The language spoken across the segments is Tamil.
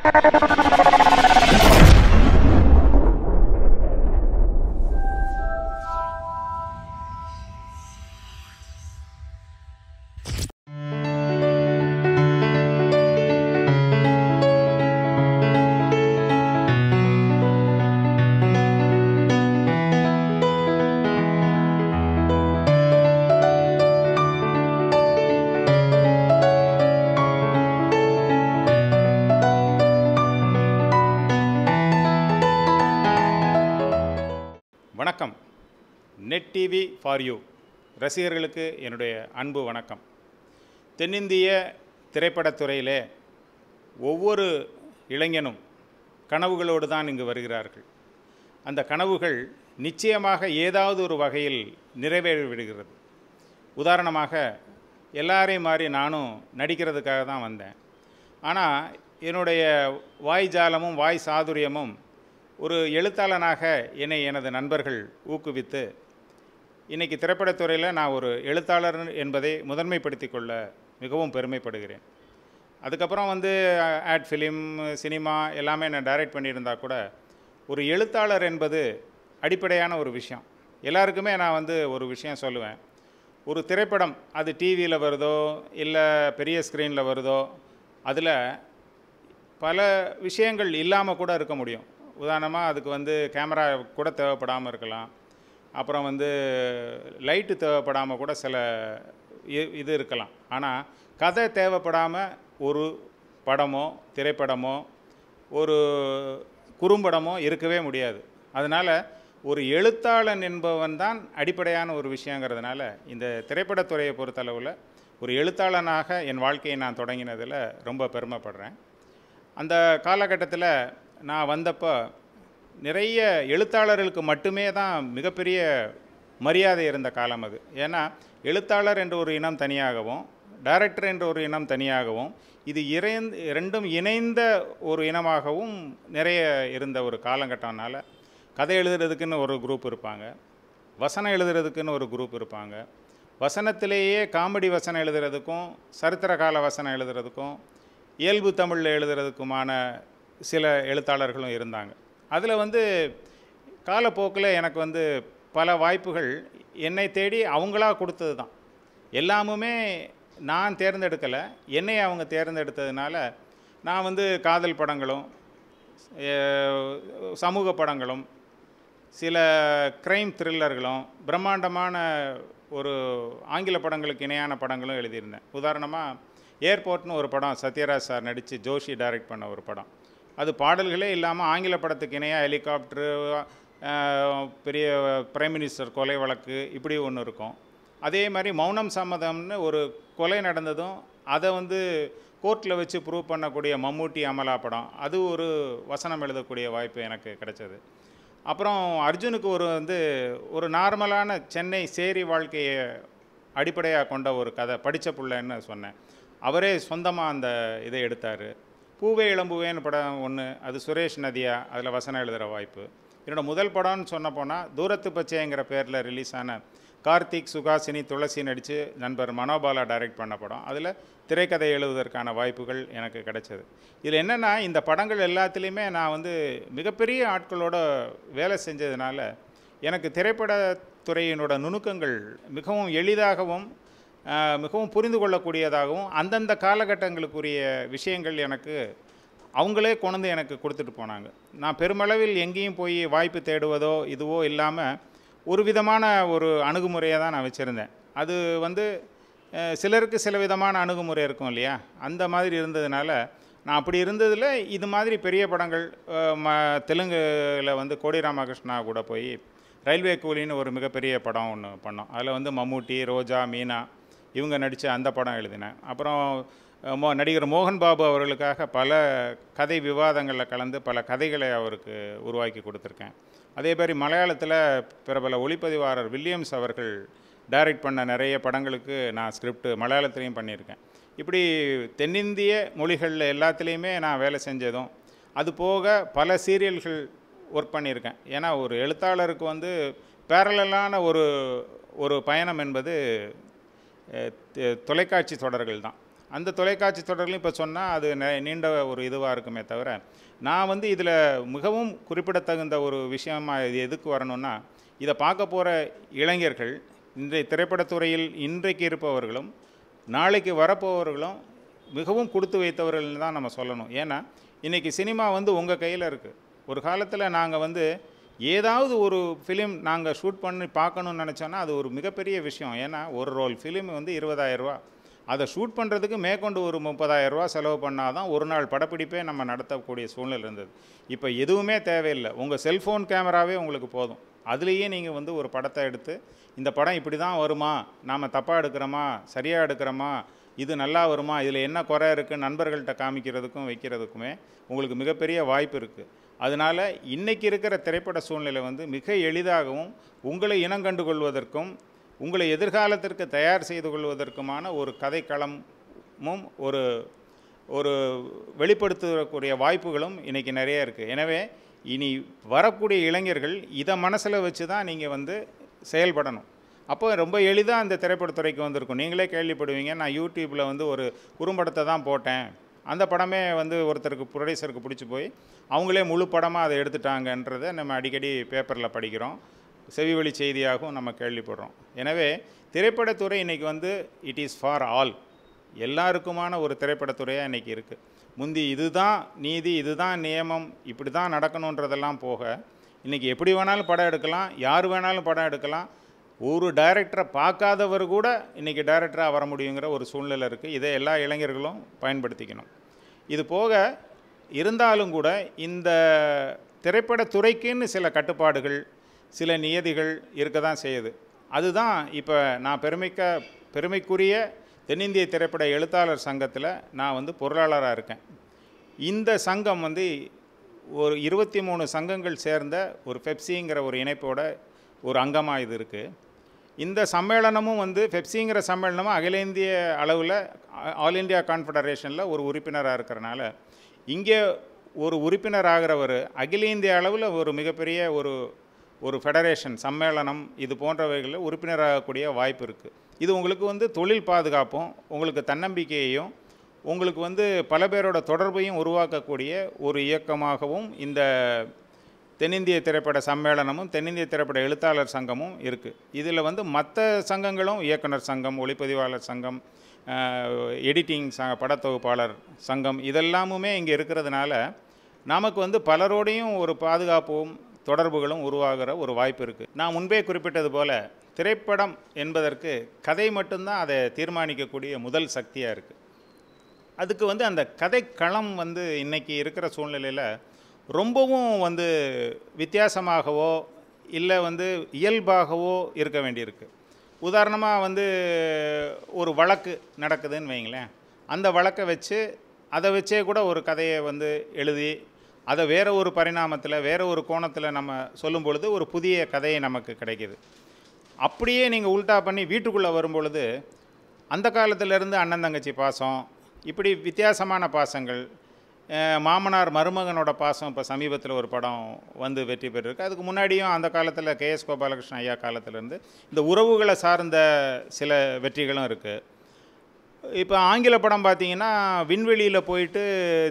Thank you. ஃபார் யூ ரசிகர்களுக்கு என்னுடைய அன்பு வணக்கம் தென்னிந்திய திரைப்படத்துறையிலே ஒவ்வொரு இளைஞனும் கனவுகளோடு தான் இங்கு வருகிறார்கள் அந்த கனவுகள் நிச்சயமாக ஏதாவது ஒரு வகையில் நிறைவேறிவிடுகிறது உதாரணமாக எல்லாரையும் மாதிரி நானும் நடிக்கிறதுக்காக தான் வந்தேன் ஆனால் என்னுடைய வாய் ஜாலமும் வாய் சாதுரியமும் ஒரு எழுத்தாளனாக என்னை எனது நண்பர்கள் ஊக்குவித்து இன்றைக்கி திரைப்படத்துறையில் நான் ஒரு எழுத்தாளர் என்பதை முதன்மைப்படுத்தி கொள்ள மிகவும் பெருமைப்படுகிறேன் அதுக்கப்புறம் வந்து ஆட் ஃபிலிம் சினிமா எல்லாமே நான் டைரக்ட் பண்ணியிருந்தால் கூட ஒரு எழுத்தாளர் என்பது அடிப்படையான ஒரு விஷயம் எல்லாருக்குமே நான் வந்து ஒரு விஷயம் சொல்லுவேன் ஒரு திரைப்படம் அது டிவியில் வருதோ இல்லை பெரிய ஸ்க்ரீனில் வருதோ அதில் பல விஷயங்கள் இல்லாமல் கூட இருக்க முடியும் உதாரணமாக அதுக்கு வந்து கேமரா கூட தேவைப்படாமல் இருக்கலாம் அப்புறம் வந்து லைட்டு தேவைப்படாமல் கூட சில இது இருக்கலாம் ஆனால் கதை தேவைப்படாமல் ஒரு படமோ திரைப்படமோ ஒரு குறும்படமோ இருக்கவே முடியாது அதனால் ஒரு எழுத்தாளன் என்பவன் தான் அடிப்படையான ஒரு விஷயங்கிறதுனால இந்த திரைப்படத்துறையை பொறுத்தளவில் ஒரு எழுத்தாளனாக என் வாழ்க்கையை நான் தொடங்கினதில் ரொம்ப பெருமைப்படுறேன் அந்த காலகட்டத்தில் நான் வந்தப்போ நிறைய எழுத்தாளர்களுக்கு மட்டுமே தான் மிகப்பெரிய மரியாதை இருந்த காலம் அது ஏன்னா எழுத்தாளர் என்ற ஒரு இனம் தனியாகவும் டைரக்டர் என்ற ஒரு இனம் தனியாகவும் இது இறைந்து ரெண்டும் இணைந்த ஒரு இனமாகவும் நிறைய இருந்த ஒரு காலங்கட்டம்னால கதை எழுதுறதுக்குன்னு ஒரு குரூப் இருப்பாங்க வசனம் எழுதுறதுக்குன்னு ஒரு குரூப் இருப்பாங்க வசனத்திலேயே காமெடி வசனம் எழுதுறதுக்கும் சரித்திர கால வசனம் எழுதுறதுக்கும் இயல்பு தமிழில் எழுதுறதுக்குமான சில எழுத்தாளர்களும் இருந்தாங்க அதில் வந்து காலப்போக்கில் எனக்கு வந்து பல வாய்ப்புகள் என்னை தேடி அவங்களாக கொடுத்தது தான் எல்லாமுமே நான் தேர்ந்தெடுக்கலை என்னை அவங்க தேர்ந்தெடுத்ததுனால நான் வந்து காதல் படங்களும் சமூக படங்களும் சில க்ரைம் த்ரில்லர்களும் பிரம்மாண்டமான ஒரு ஆங்கில படங்களுக்கு இணையான படங்களும் எழுதியிருந்தேன் உதாரணமாக ஏர்போர்ட்னு ஒரு படம் சத்யராஜ் சார் நடித்து ஜோஷி டைரக்ட் பண்ண ஒரு படம் அது பாடல்களே இல்லாமல் ஆங்கில படத்துக்கு இணையாக ஹெலிகாப்டரு பெரிய பிரைம் மினிஸ்டர் கொலை வழக்கு இப்படி ஒன்று இருக்கும் அதே மாதிரி மௌனம் சம்மதம்னு ஒரு கொலை நடந்ததும் அதை வந்து கோர்ட்டில் வச்சு ப்ரூவ் பண்ணக்கூடிய மம்மூட்டி அமலா படம் அது ஒரு வசனம் எழுதக்கூடிய வாய்ப்பு எனக்கு கிடைச்சது அப்புறம் அர்ஜுனுக்கு ஒரு வந்து ஒரு நார்மலான சென்னை சேரி வாழ்க்கையை அடிப்படையாக கொண்ட ஒரு கதை படித்த பிள்ளைன்னு சொன்னேன் அவரே சொந்தமாக அந்த இதை எடுத்தார் பூவே இளம்புவேன்னு படம் ஒன்று அது சுரேஷ் நதியா அதில் வசனம் எழுதுகிற வாய்ப்பு என்னோடய முதல் படம்னு சொன்ன போனால் தூரத்து பச்சைங்கிற பேரில் ரிலீஸ் ஆன கார்த்திக் சுகாசினி துளசி நடித்து நண்பர் மனோபாலா டைரக்ட் பண்ண படம் அதில் திரைக்கதை எழுதுவதற்கான வாய்ப்புகள் எனக்கு கிடைச்சது இதில் என்னென்னா இந்த படங்கள் எல்லாத்துலேயுமே நான் வந்து மிகப்பெரிய ஆட்களோட வேலை செஞ்சதுனால எனக்கு திரைப்படத்துறையினோட நுணுக்கங்கள் மிகவும் எளிதாகவும் மிகவும் புரிந்து கொள்ளக்கூடியதாகவும் அந்தந்த காலகட்டங்களுக்குரிய விஷயங்கள் எனக்கு அவங்களே கொண்டு எனக்கு கொடுத்துட்டு போனாங்க நான் பெருமளவில் எங்கேயும் போய் வாய்ப்பு தேடுவதோ இதுவோ இல்லாமல் ஒரு விதமான ஒரு அணுகுமுறையை தான் நான் வச்சுருந்தேன் அது வந்து சிலருக்கு சில விதமான அணுகுமுறை இருக்கும் இல்லையா அந்த மாதிரி இருந்ததுனால நான் அப்படி இருந்ததில் இது மாதிரி பெரிய படங்கள் ம தெலுங்கில் வந்து கோடி ராமகிருஷ்ணா கூட போய் ரயில்வே கூலின்னு ஒரு மிகப்பெரிய படம் ஒன்று பண்ணோம் அதில் வந்து மம்மூட்டி ரோஜா மீனா இவங்க நடித்த அந்த படம் எழுதினேன் அப்புறம் மோ நடிகர் மோகன் பாபு அவர்களுக்காக பல கதை விவாதங்களில் கலந்து பல கதைகளை அவருக்கு உருவாக்கி கொடுத்துருக்கேன் அதே மாதிரி மலையாளத்தில் பிரபல ஒளிப்பதிவாளர் வில்லியம்ஸ் அவர்கள் டைரக்ட் பண்ண நிறைய படங்களுக்கு நான் ஸ்கிரிப்ட் மலையாளத்துலேயும் பண்ணியிருக்கேன் இப்படி தென்னிந்திய மொழிகளில் எல்லாத்துலேயுமே நான் வேலை செஞ்சதும் அது போக பல சீரியல்கள் ஒர்க் பண்ணியிருக்கேன் ஏன்னா ஒரு எழுத்தாளருக்கு வந்து பேரலான ஒரு ஒரு பயணம் என்பது தொலைக்காட்சி தொடர்கள் தான் அந்த தொலைக்காட்சி தொடர்களையும் இப்போ சொன்னால் அது நீண்ட ஒரு இதுவாக இருக்குமே தவிர நான் வந்து இதில் மிகவும் குறிப்பிடத்தகுந்த ஒரு விஷயமாக இது எதுக்கு வரணும்னா இதை பார்க்க போகிற இளைஞர்கள் இன்றைய திரைப்படத்துறையில் இன்றைக்கு இருப்பவர்களும் நாளைக்கு வரப்போவர்களும் மிகவும் கொடுத்து வைத்தவர்கள் தான் நம்ம சொல்லணும் ஏன்னா இன்றைக்கி சினிமா வந்து உங்கள் கையில் இருக்குது ஒரு காலத்தில் நாங்கள் வந்து ஏதாவது ஒரு ஃபிலிம் நாங்கள் ஷூட் பண்ணி பார்க்கணும்னு நினச்சோன்னா அது ஒரு மிகப்பெரிய விஷயம் ஏன்னா ஒரு ரோல் ஃபிலிம் வந்து இருபதாயிரரூவா அதை ஷூட் பண்ணுறதுக்கு மேற்கொண்டு ஒரு ரூபா செலவு பண்ணால் தான் ஒரு நாள் படப்பிடிப்பே நம்ம நடத்தக்கூடிய சூழ்நிலை இருந்தது இப்போ எதுவுமே தேவையில்லை உங்கள் செல்ஃபோன் கேமராவே உங்களுக்கு போதும் அதுலேயே நீங்கள் வந்து ஒரு படத்தை எடுத்து இந்த படம் இப்படி தான் வருமா நாம் தப்பாக எடுக்கிறோமா சரியாக எடுக்கிறோமா இது நல்லா வருமா இதில் என்ன குறை இருக்குது நண்பர்கள்ட்ட காமிக்கிறதுக்கும் வைக்கிறதுக்குமே உங்களுக்கு மிகப்பெரிய வாய்ப்பு இருக்குது அதனால் இன்றைக்கி இருக்கிற திரைப்பட சூழ்நிலை வந்து மிக எளிதாகவும் உங்களை இனங்கண்டு கொள்வதற்கும் உங்களை எதிர்காலத்திற்கு தயார் செய்து கொள்வதற்குமான ஒரு கதைக்களமும் ஒரு ஒரு வெளிப்படுத்தக்கூடிய வாய்ப்புகளும் இன்றைக்கி நிறைய இருக்குது எனவே இனி வரக்கூடிய இளைஞர்கள் இதை மனசில் வச்சு தான் நீங்கள் வந்து செயல்படணும் அப்போ ரொம்ப எளிதாக அந்த திரைப்படத்துறைக்கு வந்திருக்கும் நீங்களே கேள்விப்படுவீங்க நான் யூடியூப்பில் வந்து ஒரு குறும்படத்தை தான் போட்டேன் அந்த படமே வந்து ஒருத்தருக்கு ப்ரொடியூசருக்கு பிடிச்சி போய் அவங்களே முழு படமாக அதை எடுத்துட்டாங்கன்றதை நம்ம அடிக்கடி பேப்பரில் படிக்கிறோம் செவிவழி செய்தியாகவும் நம்ம கேள்விப்படுறோம் எனவே திரைப்படத்துறை இன்றைக்கி வந்து இட் இஸ் ஃபார் ஆல் எல்லாருக்குமான ஒரு திரைப்படத்துறையாக இன்றைக்கி இருக்குது முந்தி இதுதான் நீதி இதுதான் நியமம் இப்படி தான் நடக்கணுன்றதெல்லாம் போக இன்றைக்கி எப்படி வேணாலும் படம் எடுக்கலாம் யார் வேணாலும் படம் எடுக்கலாம் ஒரு டைரக்டரை பார்க்காதவர் கூட இன்றைக்கி டைரக்டராக வர முடியுங்கிற ஒரு சூழ்நிலை இருக்குது இதை எல்லா இளைஞர்களும் பயன்படுத்திக்கணும் இது போக இருந்தாலும் கூட இந்த திரைப்படத்துறைக்குன்னு சில கட்டுப்பாடுகள் சில நியதிகள் இருக்க தான் செய்யுது அதுதான் இப்போ நான் பெருமைக்க பெருமைக்குரிய தென்னிந்திய திரைப்பட எழுத்தாளர் சங்கத்தில் நான் வந்து பொருளாளராக இருக்கேன் இந்த சங்கம் வந்து ஒரு இருபத்தி மூணு சங்கங்கள் சேர்ந்த ஒரு பெப்சிங்கிற ஒரு இணைப்போட ஒரு அங்கமாக இது இருக்குது இந்த சம்மேளனமும் வந்து பெப்சிங்கிற சம்மேளனமும் அகில இந்திய அளவில் ஆல் இந்தியா கான்ஃபெடரேஷனில் ஒரு உறுப்பினராக இருக்கிறனால இங்கே ஒரு உறுப்பினர் ஆகிறவர் அகில இந்திய அளவில் ஒரு மிகப்பெரிய ஒரு ஒரு ஃபெடரேஷன் சம்மேளனம் இது போன்றவைகளில் உறுப்பினராகக்கூடிய வாய்ப்பு இருக்குது இது உங்களுக்கு வந்து தொழில் பாதுகாப்பும் உங்களுக்கு தன்னம்பிக்கையையும் உங்களுக்கு வந்து பல பேரோட தொடர்பையும் உருவாக்கக்கூடிய ஒரு இயக்கமாகவும் இந்த தென்னிந்திய திரைப்பட சம்மேளனமும் தென்னிந்திய திரைப்பட எழுத்தாளர் சங்கமும் இருக்குது இதில் வந்து மற்ற சங்கங்களும் இயக்குனர் சங்கம் ஒளிப்பதிவாளர் சங்கம் எடிட்டிங் ச படத்தொகுப்பாளர் சங்கம் இதெல்லாமுமே இங்கே இருக்கிறதுனால நமக்கு வந்து பலரோடையும் ஒரு பாதுகாப்பும் தொடர்புகளும் உருவாகிற ஒரு வாய்ப்பு இருக்குது நான் முன்பே குறிப்பிட்டது போல் திரைப்படம் என்பதற்கு கதை மட்டும்தான் அதை தீர்மானிக்கக்கூடிய முதல் சக்தியாக இருக்குது அதுக்கு வந்து அந்த கதைக்களம் வந்து இன்றைக்கி இருக்கிற சூழ்நிலையில் ரொம்பவும் வந்து வித்தியாசமாகவோ இல்லை வந்து இயல்பாகவோ இருக்க வேண்டியிருக்கு உதாரணமாக வந்து ஒரு வழக்கு நடக்குதுன்னு வைங்களேன் அந்த வழக்கை வச்சு அதை வச்சே கூட ஒரு கதையை வந்து எழுதி அதை வேறு ஒரு பரிணாமத்தில் வேறு ஒரு கோணத்தில் நம்ம சொல்லும் பொழுது ஒரு புதிய கதையை நமக்கு கிடைக்கிது அப்படியே நீங்கள் உல்டா பண்ணி வீட்டுக்குள்ளே வரும்பொழுது அந்த காலத்திலேருந்து அண்ணன் தங்கச்சி பாசம் இப்படி வித்தியாசமான பாசங்கள் மாமனார் மருமகனோட பாசம் இப்போ சமீபத்தில் ஒரு படம் வந்து வெற்றி பெற்றிருக்கு அதுக்கு முன்னாடியும் அந்த காலத்தில் கே எஸ் கோபாலகிருஷ்ணன் ஐயா காலத்திலேருந்து இந்த உறவுகளை சார்ந்த சில வெற்றிகளும் இருக்குது இப்போ ஆங்கில படம் பார்த்தீங்கன்னா விண்வெளியில் போயிட்டு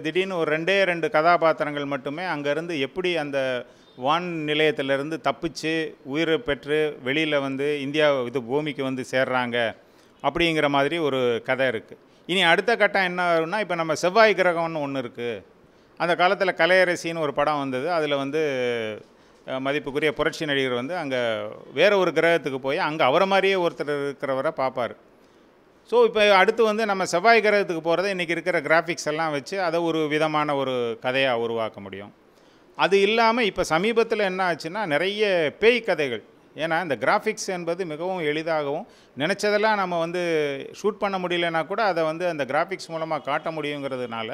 திடீர்னு ஒரு ரெண்டே ரெண்டு கதாபாத்திரங்கள் மட்டுமே அங்கேருந்து எப்படி அந்த வான் நிலையத்திலேருந்து தப்பிச்சு உயிரை பெற்று வெளியில் வந்து இந்தியா இது பூமிக்கு வந்து சேர்றாங்க அப்படிங்கிற மாதிரி ஒரு கதை இருக்குது இனி அடுத்த கட்டம் என்ன வரும்னா இப்போ நம்ம செவ்வாய் கிரகம்னு ஒன்று இருக்குது அந்த காலத்தில் கலையரசின்னு ஒரு படம் வந்தது அதில் வந்து மதிப்புக்குரிய புரட்சி நடிகர் வந்து அங்கே வேறு ஒரு கிரகத்துக்கு போய் அங்கே அவரை மாதிரியே ஒருத்தர் இருக்கிறவரை பார்ப்பார் ஸோ இப்போ அடுத்து வந்து நம்ம செவ்வாய் கிரகத்துக்கு போகிறத இன்றைக்கி இருக்கிற கிராஃபிக்ஸ் எல்லாம் வச்சு அதை ஒரு விதமான ஒரு கதையாக உருவாக்க முடியும் அது இல்லாமல் இப்போ சமீபத்தில் என்ன ஆச்சுன்னா நிறைய பேய் கதைகள் ஏன்னா இந்த கிராஃபிக்ஸ் என்பது மிகவும் எளிதாகவும் நினச்சதெல்லாம் நம்ம வந்து ஷூட் பண்ண முடியலன்னா கூட அதை வந்து அந்த கிராஃபிக்ஸ் மூலமாக காட்ட முடியுங்கிறதுனால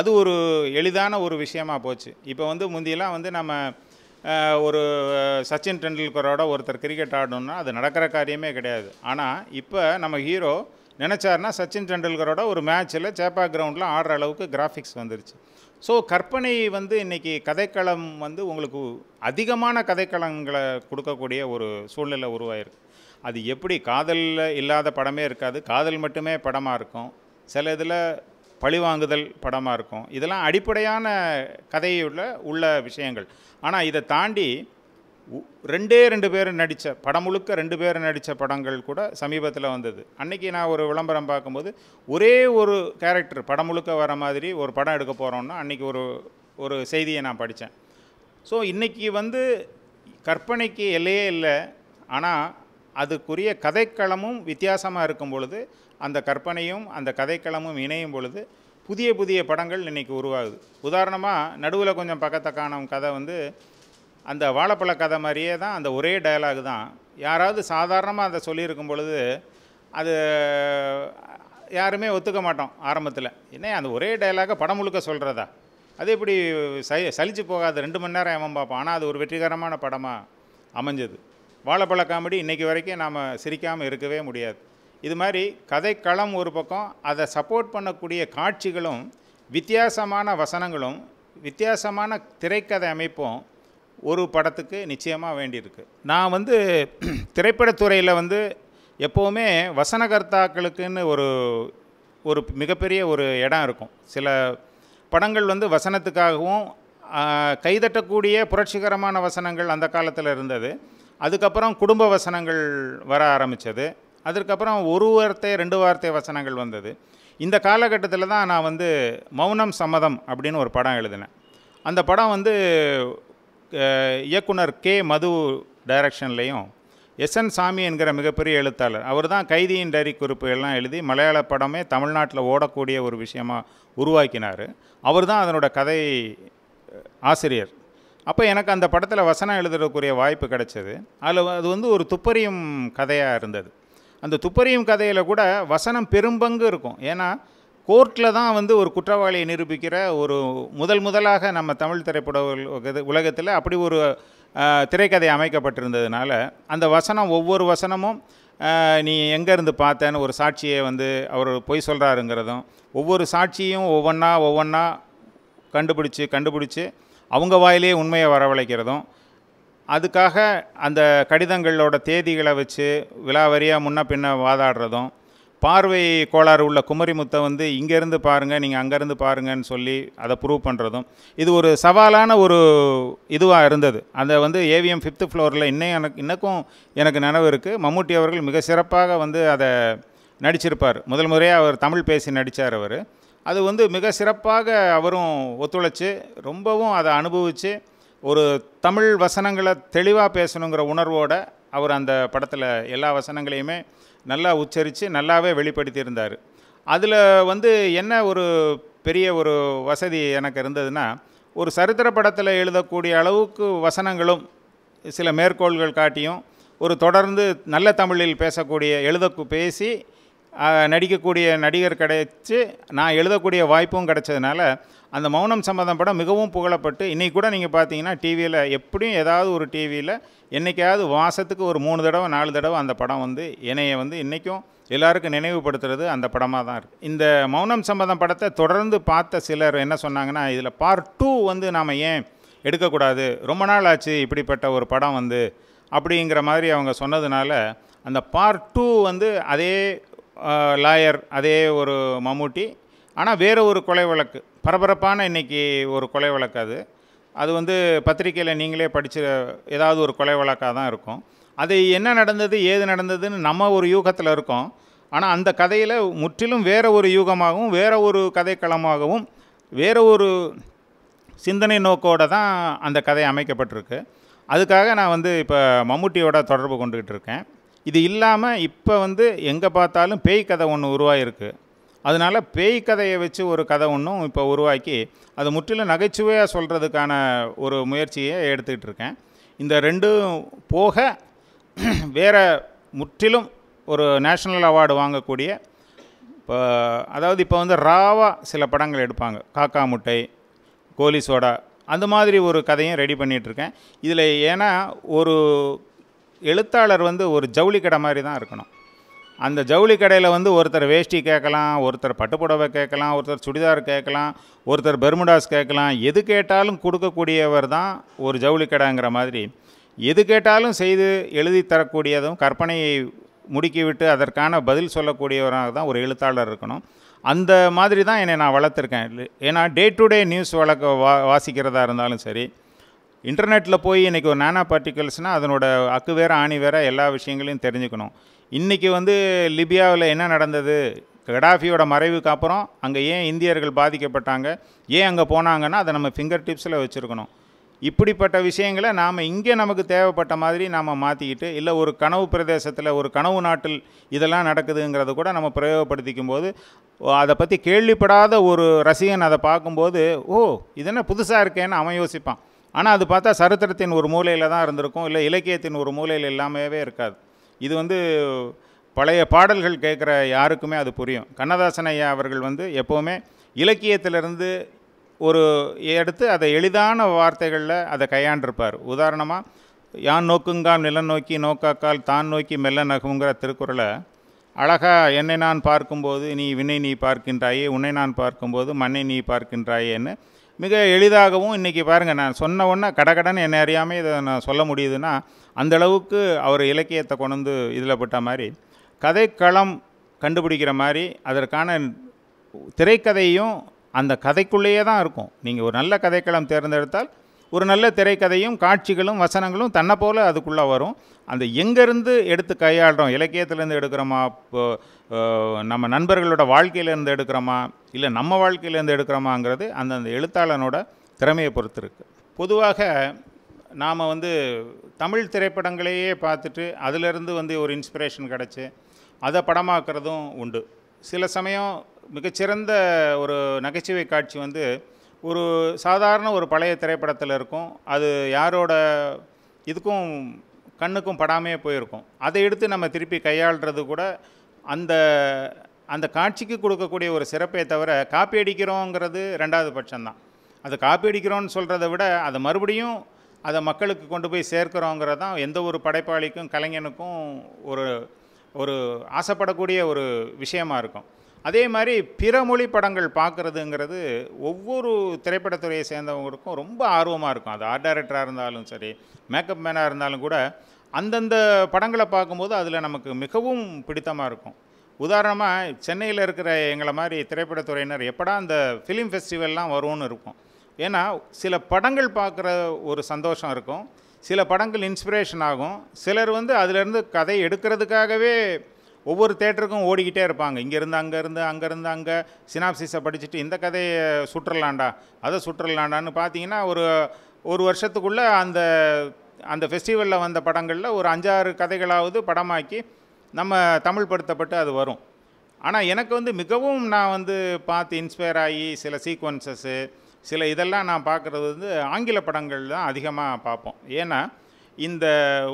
அது ஒரு எளிதான ஒரு விஷயமாக போச்சு இப்போ வந்து முந்தியெல்லாம் வந்து நம்ம ஒரு சச்சின் டெண்டுல்கரோட ஒருத்தர் கிரிக்கெட் ஆடணும்னா அது நடக்கிற காரியமே கிடையாது ஆனால் இப்போ நம்ம ஹீரோ நினச்சார்னா சச்சின் டெண்டுல்கரோட ஒரு மேட்ச்சில் சேப்பா கிரவுண்டில் ஆடுற அளவுக்கு கிராஃபிக்ஸ் வந்துருச்சு ஸோ கற்பனை வந்து இன்றைக்கி கதைக்களம் வந்து உங்களுக்கு அதிகமான கதைக்களங்களை கொடுக்கக்கூடிய ஒரு சூழ்நிலை உருவாயிருக்கு அது எப்படி காதலில் இல்லாத படமே இருக்காது காதல் மட்டுமே படமாக இருக்கும் சில இதில் பழிவாங்குதல் படமாக இருக்கும் இதெல்லாம் அடிப்படையான கதையுள்ள உள்ள விஷயங்கள் ஆனால் இதை தாண்டி ரெண்டே ரெண்டு பேர் நடித்த படம் முழுக்க ரெண்டு பேர் நடித்த படங்கள் கூட சமீபத்தில் வந்தது அன்றைக்கி நான் ஒரு விளம்பரம் பார்க்கும்போது ஒரே ஒரு கேரக்டர் படம் முழுக்க வர மாதிரி ஒரு படம் எடுக்க போகிறோன்னா அன்றைக்கி ஒரு ஒரு செய்தியை நான் படித்தேன் ஸோ இன்றைக்கி வந்து கற்பனைக்கு எல்லையே இல்லை ஆனால் அதுக்குரிய கதைக்களமும் வித்தியாசமாக இருக்கும் பொழுது அந்த கற்பனையும் அந்த கதைக்களமும் இணையும் பொழுது புதிய புதிய படங்கள் இன்றைக்கி உருவாகுது உதாரணமாக நடுவில் கொஞ்சம் பக்கத்தக்கான கதை வந்து அந்த வாழைப்பழ கதை மாதிரியே தான் அந்த ஒரே டயலாக் தான் யாராவது சாதாரணமாக அதை சொல்லியிருக்கும் பொழுது அது யாருமே ஒத்துக்க மாட்டோம் ஆரம்பத்தில் என்ன அந்த ஒரே டயலாக படம் முழுக்க சொல்கிறதா அது இப்படி சை சலிச்சு போகாது ரெண்டு மணி நேரம் அவன் பார்ப்போம் ஆனால் அது ஒரு வெற்றிகரமான படமாக அமைஞ்சது வாழைப்பழ காமெடி இன்றைக்கி வரைக்கும் நாம் சிரிக்காமல் இருக்கவே முடியாது இது மாதிரி கதைக்களம் ஒரு பக்கம் அதை சப்போர்ட் பண்ணக்கூடிய காட்சிகளும் வித்தியாசமான வசனங்களும் வித்தியாசமான திரைக்கதை அமைப்பும் ஒரு படத்துக்கு நிச்சயமாக வேண்டியிருக்கு நான் வந்து திரைப்படத்துறையில் வந்து எப்போவுமே வசனகர்த்தாக்களுக்குன்னு ஒரு ஒரு மிகப்பெரிய ஒரு இடம் இருக்கும் சில படங்கள் வந்து வசனத்துக்காகவும் கைதட்டக்கூடிய புரட்சிகரமான வசனங்கள் அந்த காலத்தில் இருந்தது அதுக்கப்புறம் குடும்ப வசனங்கள் வர ஆரம்பித்தது அதற்கப்புறம் ஒரு வார்த்தை ரெண்டு வார்த்தை வசனங்கள் வந்தது இந்த காலகட்டத்தில் தான் நான் வந்து மௌனம் சம்மதம் அப்படின்னு ஒரு படம் எழுதினேன் அந்த படம் வந்து இயக்குனர் கே மது டைரக்ஷன்லேயும் எஸ்என் சாமி என்கிற மிகப்பெரிய எழுத்தாளர் அவர் தான் கைதியின் டைரி குறிப்புகள்லாம் எழுதி மலையாள படமே தமிழ்நாட்டில் ஓடக்கூடிய ஒரு விஷயமாக உருவாக்கினார் அவர் தான் அதனோட கதை ஆசிரியர் அப்போ எனக்கு அந்த படத்தில் வசனம் எழுதுறதுக்குரிய வாய்ப்பு கிடைச்சது அதில் அது வந்து ஒரு துப்பறியும் கதையாக இருந்தது அந்த துப்பறியும் கதையில் கூட வசனம் பெரும்பங்கு இருக்கும் ஏன்னா கோர்ட்டில் தான் வந்து ஒரு குற்றவாளியை நிரூபிக்கிற ஒரு முதல் முதலாக நம்ம தமிழ் திரைப்பட உலகத்தில் அப்படி ஒரு திரைக்கதை அமைக்கப்பட்டிருந்ததுனால அந்த வசனம் ஒவ்வொரு வசனமும் நீ எங்கேருந்து பார்த்தேன்னு ஒரு சாட்சியை வந்து அவர் பொய் சொல்கிறாருங்கிறதும் ஒவ்வொரு சாட்சியும் ஒவ்வொன்றா ஒவ்வொன்றா கண்டுபிடிச்சி கண்டுபிடிச்சி அவங்க வாயிலே உண்மையை வரவழைக்கிறதும் அதுக்காக அந்த கடிதங்களோட தேதிகளை வச்சு விழாவரியாக முன்ன பின்ன வாதாடுறதும் பார்வை கோளாறு உள்ள குமரிமுத்தை வந்து இங்கேருந்து பாருங்கள் நீங்கள் அங்கேருந்து பாருங்கன்னு சொல்லி அதை ப்ரூவ் பண்ணுறதும் இது ஒரு சவாலான ஒரு இதுவாக இருந்தது அதை வந்து ஏவிஎம் ஃபிஃப்த்து ஃப்ளோரில் இன்னும் எனக்கு இன்னக்கும் எனக்கு நினைவு இருக்குது மம்முட்டி அவர்கள் மிக சிறப்பாக வந்து அதை நடிச்சிருப்பார் முதல் முறையாக அவர் தமிழ் பேசி நடித்தார் அவர் அது வந்து மிக சிறப்பாக அவரும் ஒத்துழைச்சி ரொம்பவும் அதை அனுபவித்து ஒரு தமிழ் வசனங்களை தெளிவாக பேசணுங்கிற உணர்வோடு அவர் அந்த படத்தில் எல்லா வசனங்களையுமே நல்லா உச்சரித்து நல்லாவே வெளிப்படுத்தியிருந்தார் அதில் வந்து என்ன ஒரு பெரிய ஒரு வசதி எனக்கு இருந்ததுன்னா ஒரு சரித்திர படத்தில் எழுதக்கூடிய அளவுக்கு வசனங்களும் சில மேற்கோள்கள் காட்டியும் ஒரு தொடர்ந்து நல்ல தமிழில் பேசக்கூடிய எழுத பேசி நடிக்கக்கூடிய நடிகர் கிடைச்சி நான் எழுதக்கூடிய வாய்ப்பும் கிடைச்சதுனால அந்த மௌனம் சம்மதம் படம் மிகவும் புகழப்பட்டு இன்றைக்கி கூட நீங்கள் பார்த்தீங்கன்னா டிவியில் எப்படியும் ஏதாவது ஒரு டிவியில் என்றைக்காவது மாதத்துக்கு ஒரு மூணு தடவை நாலு தடவை அந்த படம் வந்து இணைய வந்து இன்றைக்கும் எல்லாருக்கும் நினைவுபடுத்துறது அந்த படமாக தான் இருக்குது இந்த மௌனம் சம்மதம் படத்தை தொடர்ந்து பார்த்த சிலர் என்ன சொன்னாங்கன்னா இதில் பார்ட் டூ வந்து நாம் ஏன் எடுக்கக்கூடாது ரொம்ப நாள் ஆச்சு இப்படிப்பட்ட ஒரு படம் வந்து அப்படிங்கிற மாதிரி அவங்க சொன்னதுனால அந்த பார்ட் டூ வந்து அதே லாயர் அதே ஒரு மம்முட்டி ஆனால் வேறு ஒரு கொலை வழக்கு பரபரப்பான இன்றைக்கி ஒரு கொலை வழக்கு அது அது வந்து பத்திரிக்கையில் நீங்களே படித்த ஏதாவது ஒரு கொலை வழக்காக தான் இருக்கும் அது என்ன நடந்தது ஏது நடந்ததுன்னு நம்ம ஒரு யூகத்தில் இருக்கோம் ஆனால் அந்த கதையில் முற்றிலும் வேறு ஒரு யூகமாகவும் வேறு ஒரு கதைக்களமாகவும் வேறு ஒரு சிந்தனை நோக்கோடு தான் அந்த கதை அமைக்கப்பட்டிருக்கு அதுக்காக நான் வந்து இப்போ மம்முட்டியோட தொடர்பு கொண்டுக்கிட்டு இருக்கேன் இது இல்லாமல் இப்போ வந்து எங்கே பார்த்தாலும் பேய் கதை ஒன்று உருவாகிருக்கு அதனால் பேய் கதையை வச்சு ஒரு கதை ஒன்றும் இப்போ உருவாக்கி அது முற்றிலும் நகைச்சுவையாக சொல்கிறதுக்கான ஒரு முயற்சியை எடுத்துக்கிட்டு இருக்கேன் இந்த ரெண்டும் போக வேறு முற்றிலும் ஒரு நேஷ்னல் அவார்டு வாங்கக்கூடிய இப்போ அதாவது இப்போ வந்து ராவாக சில படங்கள் எடுப்பாங்க காக்கா முட்டை கோலி சோடா அந்த மாதிரி ஒரு கதையும் ரெடி பண்ணிகிட்ருக்கேன் இதில் ஏன்னா ஒரு எழுத்தாளர் வந்து ஒரு ஜவுளி கடை மாதிரி தான் இருக்கணும் அந்த ஜவுளி கடையில் வந்து ஒருத்தர் வேஷ்டி கேட்கலாம் ஒருத்தர் பட்டுப்புடவை கேட்கலாம் ஒருத்தர் சுடிதார் கேட்கலாம் ஒருத்தர் பெர்முடாஸ் கேட்கலாம் எது கேட்டாலும் கொடுக்கக்கூடியவர் தான் ஒரு ஜவுளி கடைங்கிற மாதிரி எது கேட்டாலும் செய்து எழுதி தரக்கூடியதும் கற்பனையை முடுக்கிவிட்டு அதற்கான பதில் சொல்லக்கூடியவராக தான் ஒரு எழுத்தாளர் இருக்கணும் அந்த மாதிரி தான் என்னை நான் வளர்த்துருக்கேன் ஏன்னா டே டு டே நியூஸ் வழக்க வா வாசிக்கிறதா இருந்தாலும் சரி இன்டர்நெட்டில் போய் இன்றைக்கி ஒரு நானா பார்ட்டிகல்ஸ்னால் அதனோட அக்கு வேறு ஆணி வேற எல்லா விஷயங்களையும் தெரிஞ்சுக்கணும் இன்றைக்கி வந்து லிபியாவில் என்ன நடந்தது கடாஃபியோட மறைவுக்கு அப்புறம் அங்கே ஏன் இந்தியர்கள் பாதிக்கப்பட்டாங்க ஏன் அங்கே போனாங்கன்னா அதை நம்ம ஃபிங்கர் டிப்ஸில் வச்சுருக்கணும் இப்படிப்பட்ட விஷயங்களை நாம் இங்கே நமக்கு தேவைப்பட்ட மாதிரி நாம் மாற்றிக்கிட்டு இல்லை ஒரு கனவு பிரதேசத்தில் ஒரு கனவு நாட்டில் இதெல்லாம் நடக்குதுங்கிறத கூட நம்ம பிரயோகப்படுத்திக்கும் போது அதை பற்றி கேள்விப்படாத ஒரு ரசிகன் அதை பார்க்கும்போது ஓ இதென்ன புதுசாக இருக்கேன்னு அவன் யோசிப்பான் ஆனால் அது பார்த்தா சரித்திரத்தின் ஒரு மூலையில் தான் இருந்திருக்கும் இல்லை இலக்கியத்தின் ஒரு மூலையில் இல்லாமவே இருக்காது இது வந்து பழைய பாடல்கள் கேட்குற யாருக்குமே அது புரியும் கண்ணதாசன் ஐயா அவர்கள் வந்து எப்போவுமே இலக்கியத்திலிருந்து ஒரு எடுத்து அதை எளிதான வார்த்தைகளில் அதை கையாண்டிருப்பார் உதாரணமாக யான் நோக்குங்காம் நில நோக்கி நோக்காக்கால் தான் நோக்கி மெல்ல நகுங்கிற திருக்குறளை அழகாக என்னை நான் பார்க்கும்போது நீ வினை நீ பார்க்கின்றாயே உன்னை நான் பார்க்கும்போது மண்ணை நீ பார்க்கின்றாயேன்னு மிக எளிதாகவும் இன்றைக்கி பாருங்கள் நான் சொன்ன உடனே கடகடன்னு என்னை அறியாமல் இதை நான் சொல்ல முடியுதுன்னா அந்தளவுக்கு அவர் இலக்கியத்தை கொண்டு வந்து இதில் பட்ட மாதிரி கதைக்களம் கண்டுபிடிக்கிற மாதிரி அதற்கான திரைக்கதையும் அந்த கதைக்குள்ளேயே தான் இருக்கும் நீங்கள் ஒரு நல்ல கதைக்களம் தேர்ந்தெடுத்தால் ஒரு நல்ல திரைக்கதையும் காட்சிகளும் வசனங்களும் தன்னை போல் அதுக்குள்ளே வரும் அந்த எங்கேருந்து எடுத்து கையாளுறோம் இலக்கியத்திலேருந்து எடுக்கிறோமா இப்போ நம்ம நண்பர்களோட வாழ்க்கையிலேருந்து எடுக்கிறோமா இல்லை நம்ம வாழ்க்கையிலேருந்து எடுக்கிறோமாங்கிறது அந்தந்த எழுத்தாளனோட திறமையை பொறுத்து இருக்குது பொதுவாக நாம் வந்து தமிழ் திரைப்படங்களையே பார்த்துட்டு அதிலிருந்து வந்து ஒரு இன்ஸ்பிரேஷன் கிடச்சி அதை படமாக்குறதும் உண்டு சில சமயம் மிகச்சிறந்த ஒரு நகைச்சுவை காட்சி வந்து ஒரு சாதாரண ஒரு பழைய திரைப்படத்தில் இருக்கும் அது யாரோட இதுக்கும் கண்ணுக்கும் படாமையே போயிருக்கும் அதை எடுத்து நம்ம திருப்பி கையாளுறது கூட அந்த அந்த காட்சிக்கு கொடுக்கக்கூடிய ஒரு சிறப்பே தவிர காப்பி அடிக்கிறோங்கிறது ரெண்டாவது பட்சம்தான் அது காப்பி அடிக்கிறோன்னு சொல்கிறத விட அதை மறுபடியும் அதை மக்களுக்கு கொண்டு போய் சேர்க்கிறோங்கிறது தான் எந்த ஒரு படைப்பாளிக்கும் கலைஞனுக்கும் ஒரு ஒரு ஆசைப்படக்கூடிய ஒரு விஷயமாக இருக்கும் அதே மாதிரி பிற மொழி படங்கள் பார்க்குறதுங்கிறது ஒவ்வொரு திரைப்படத்துறையை சேர்ந்தவங்களுக்கும் ரொம்ப ஆர்வமாக இருக்கும் அது ஆர்ட் டைரக்டராக இருந்தாலும் சரி மேக்கப் மேனாக இருந்தாலும் கூட அந்தந்த படங்களை பார்க்கும்போது அதில் நமக்கு மிகவும் பிடித்தமாக இருக்கும் உதாரணமாக சென்னையில் இருக்கிற எங்களை மாதிரி திரைப்படத்துறையினர் எப்படா அந்த ஃபிலிம் ஃபெஸ்டிவல்லாம் வரும்னு இருக்கும் ஏன்னா சில படங்கள் பார்க்குற ஒரு சந்தோஷம் இருக்கும் சில படங்கள் இன்ஸ்பிரேஷன் ஆகும் சிலர் வந்து அதிலேருந்து கதை எடுக்கிறதுக்காகவே ஒவ்வொரு தேட்டருக்கும் ஓடிக்கிட்டே இருப்பாங்க இங்கேருந்து அங்கேருந்து அங்கேருந்து அங்கே சினாப்சிஸை படிச்சுட்டு இந்த கதையை சுற்றலாண்டா அதை சுற்றலாண்டான்னு பார்த்தீங்கன்னா ஒரு ஒரு வருஷத்துக்குள்ளே அந்த அந்த ஃபெஸ்டிவலில் வந்த படங்களில் ஒரு அஞ்சாறு கதைகளாவது படமாக்கி நம்ம தமிழ் படுத்தப்பட்டு அது வரும் ஆனால் எனக்கு வந்து மிகவும் நான் வந்து பார்த்து இன்ஸ்பயர் ஆகி சில சீக்வன்சஸ்ஸு சில இதெல்லாம் நான் பார்க்குறது வந்து ஆங்கில படங்கள் தான் அதிகமாக பார்ப்போம் ஏன்னா இந்த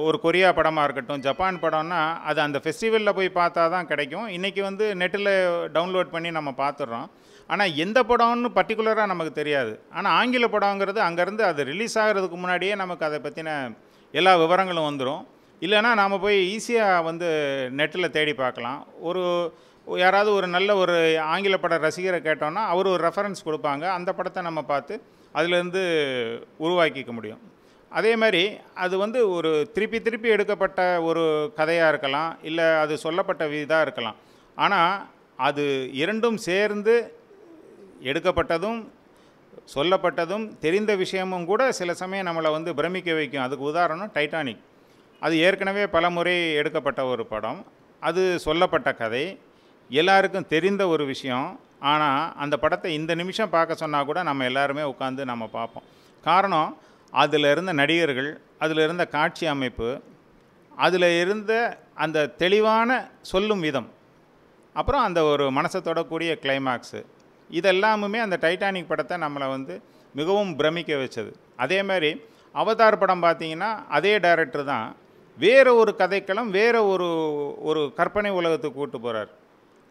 ஒரு கொரியா படமாக இருக்கட்டும் ஜப்பான் படம்னா அது அந்த ஃபெஸ்டிவலில் போய் பார்த்தா தான் கிடைக்கும் இன்றைக்கி வந்து நெட்டில் டவுன்லோட் பண்ணி நம்ம பார்த்துட்றோம் ஆனால் எந்த படம்னு பர்டிகுலராக நமக்கு தெரியாது ஆனால் ஆங்கில படங்கிறது அங்கேருந்து அது ரிலீஸ் ஆகிறதுக்கு முன்னாடியே நமக்கு அதை பற்றின எல்லா விவரங்களும் வந்துடும் இல்லைனா நாம் போய் ஈஸியாக வந்து நெட்டில் தேடி பார்க்கலாம் ஒரு யாராவது ஒரு நல்ல ஒரு ஆங்கில பட ரசிகரை கேட்டோன்னா அவர் ஒரு ரெஃபரன்ஸ் கொடுப்பாங்க அந்த படத்தை நம்ம பார்த்து அதிலேருந்து உருவாக்கிக்க முடியும் அதே மாதிரி அது வந்து ஒரு திருப்பி திருப்பி எடுக்கப்பட்ட ஒரு கதையாக இருக்கலாம் இல்லை அது சொல்லப்பட்ட இதாக இருக்கலாம் ஆனால் அது இரண்டும் சேர்ந்து எடுக்கப்பட்டதும் சொல்லப்பட்டதும் தெரிந்த விஷயமும் கூட சில சமயம் நம்மளை வந்து பிரமிக்க வைக்கும் அதுக்கு உதாரணம் டைட்டானிக் அது ஏற்கனவே பல முறை எடுக்கப்பட்ட ஒரு படம் அது சொல்லப்பட்ட கதை எல்லாருக்கும் தெரிந்த ஒரு விஷயம் ஆனால் அந்த படத்தை இந்த நிமிஷம் பார்க்க சொன்னால் கூட நம்ம எல்லாருமே உட்காந்து நம்ம பார்ப்போம் காரணம் அதில் இருந்த நடிகர்கள் அதில் இருந்த காட்சி அமைப்பு அதில் இருந்த அந்த தெளிவான சொல்லும் விதம் அப்புறம் அந்த ஒரு மனசை தொடக்கூடிய கிளைமேக்ஸு இதெல்லாமுமே அந்த டைட்டானிக் படத்தை நம்மளை வந்து மிகவும் பிரமிக்க வச்சது அதே மாதிரி அவதார் படம் பார்த்தீங்கன்னா அதே டைரக்டர் தான் வேறு ஒரு கதைக்களம் வேறு ஒரு ஒரு கற்பனை உலகத்துக்கு கூட்டு போகிறார்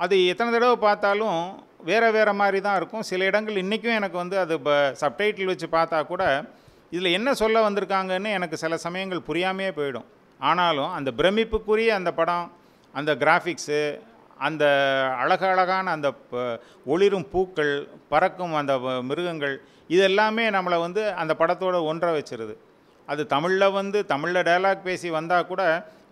அது எத்தனை தடவை பார்த்தாலும் வேறு வேறு மாதிரி தான் இருக்கும் சில இடங்கள் இன்றைக்கும் எனக்கு வந்து அது இப்போ சப்டைட்டில் வச்சு பார்த்தா கூட இதில் என்ன சொல்ல வந்திருக்காங்கன்னு எனக்கு சில சமயங்கள் புரியாமையே போயிடும் ஆனாலும் அந்த பிரமிப்புக்குரிய அந்த படம் அந்த கிராஃபிக்ஸு அந்த அழகழகான அந்த ஒளிரும் பூக்கள் பறக்கும் அந்த மிருகங்கள் இதெல்லாமே நம்மளை வந்து அந்த படத்தோடு ஒன்றை வச்சிருது அது தமிழில் வந்து தமிழில் டைலாக் பேசி வந்தால் கூட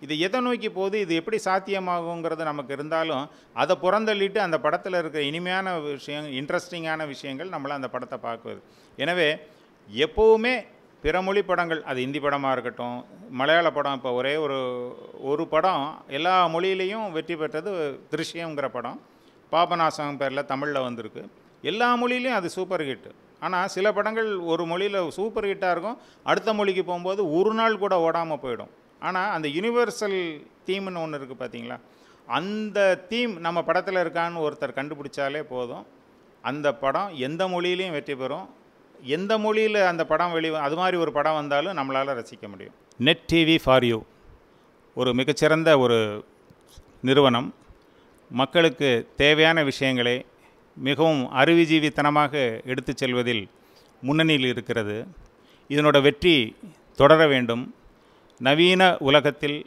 இது எதை நோக்கி போகுது இது எப்படி சாத்தியமாகுங்கிறது நமக்கு இருந்தாலும் அதை புறந்தள்ளிட்டு அந்த படத்தில் இருக்கிற இனிமையான விஷயம் இன்ட்ரெஸ்டிங்கான விஷயங்கள் நம்மளை அந்த படத்தை பார்க்குது எனவே எப்போவுமே பிற மொழி படங்கள் அது இந்தி படமாக இருக்கட்டும் மலையாள படம் இப்போ ஒரே ஒரு ஒரு படம் எல்லா மொழியிலையும் வெற்றி பெற்றது திருஷ்யங்கிற படம் பாபநாசம் பேரில் தமிழில் வந்திருக்கு எல்லா மொழியிலையும் அது சூப்பர் ஹிட் ஆனால் சில படங்கள் ஒரு மொழியில் சூப்பர் ஹிட்டாக இருக்கும் அடுத்த மொழிக்கு போகும்போது ஒரு நாள் கூட ஓடாமல் போயிடும் ஆனால் அந்த யூனிவர்சல் தீம்னு ஒன்று இருக்குது பார்த்தீங்களா அந்த தீம் நம்ம படத்தில் இருக்கான்னு ஒருத்தர் கண்டுபிடிச்சாலே போதும் அந்த படம் எந்த மொழியிலையும் வெற்றி பெறும் எந்த மொழியில் அந்த படம் வெளி அது மாதிரி ஒரு படம் வந்தாலும் நம்மளால் ரசிக்க முடியும் நெட் டிவி ஃபார் யூ ஒரு மிகச்சிறந்த ஒரு நிறுவனம் மக்களுக்கு தேவையான விஷயங்களை மிகவும் அறிவுஜீவித்தனமாக எடுத்து செல்வதில் முன்னணியில் இருக்கிறது இதனோட வெற்றி தொடர வேண்டும் நவீன உலகத்தில்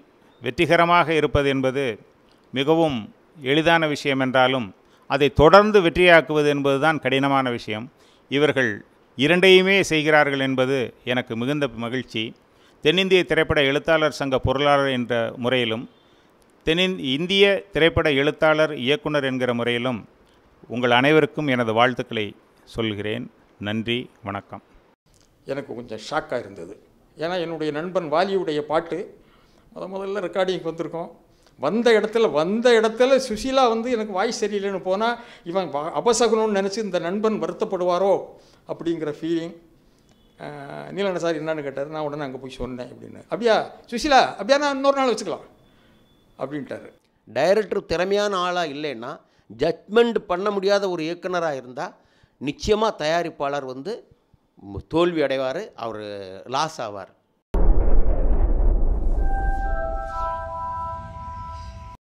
வெற்றிகரமாக இருப்பது என்பது மிகவும் எளிதான விஷயம் என்றாலும் அதை தொடர்ந்து வெற்றியாக்குவது என்பதுதான் கடினமான விஷயம் இவர்கள் இரண்டையுமே செய்கிறார்கள் என்பது எனக்கு மிகுந்த மகிழ்ச்சி தென்னிந்திய திரைப்பட எழுத்தாளர் சங்க பொருளாளர் என்ற முறையிலும் தென்னின் இந்திய திரைப்பட எழுத்தாளர் இயக்குனர் என்கிற முறையிலும் உங்கள் அனைவருக்கும் எனது வாழ்த்துக்களை சொல்கிறேன் நன்றி வணக்கம் எனக்கு கொஞ்சம் ஷாக்காக இருந்தது ஏன்னா என்னுடைய நண்பன் வாலியுடைய பாட்டு முத முதல்ல ரெக்கார்டிங் வந்திருக்கோம் வந்த இடத்துல வந்த இடத்துல சுஷீலா வந்து எனக்கு வாய் சரியில்லைன்னு போனால் இவன் அபசகணும்னு நினச்சி இந்த நண்பன் வருத்தப்படுவாரோ அப்படிங்கிற ஃபீலிங் நீலான சார் என்னன்னு கேட்டார் நான் உடனே அங்கே போய் சொன்னேன் அப்படின்னு அப்படியா சுஷிலா அப்படியா நான் இன்னொரு நாள் வச்சுக்கலாம் அப்படின்ட்டாரு டைரக்டர் திறமையான ஆளாக இல்லைன்னா ஜட்மெண்ட் பண்ண முடியாத ஒரு இயக்குனராக இருந்தால் நிச்சயமாக தயாரிப்பாளர் வந்து தோல்வி அடைவார் அவர் லாஸ் ஆவார்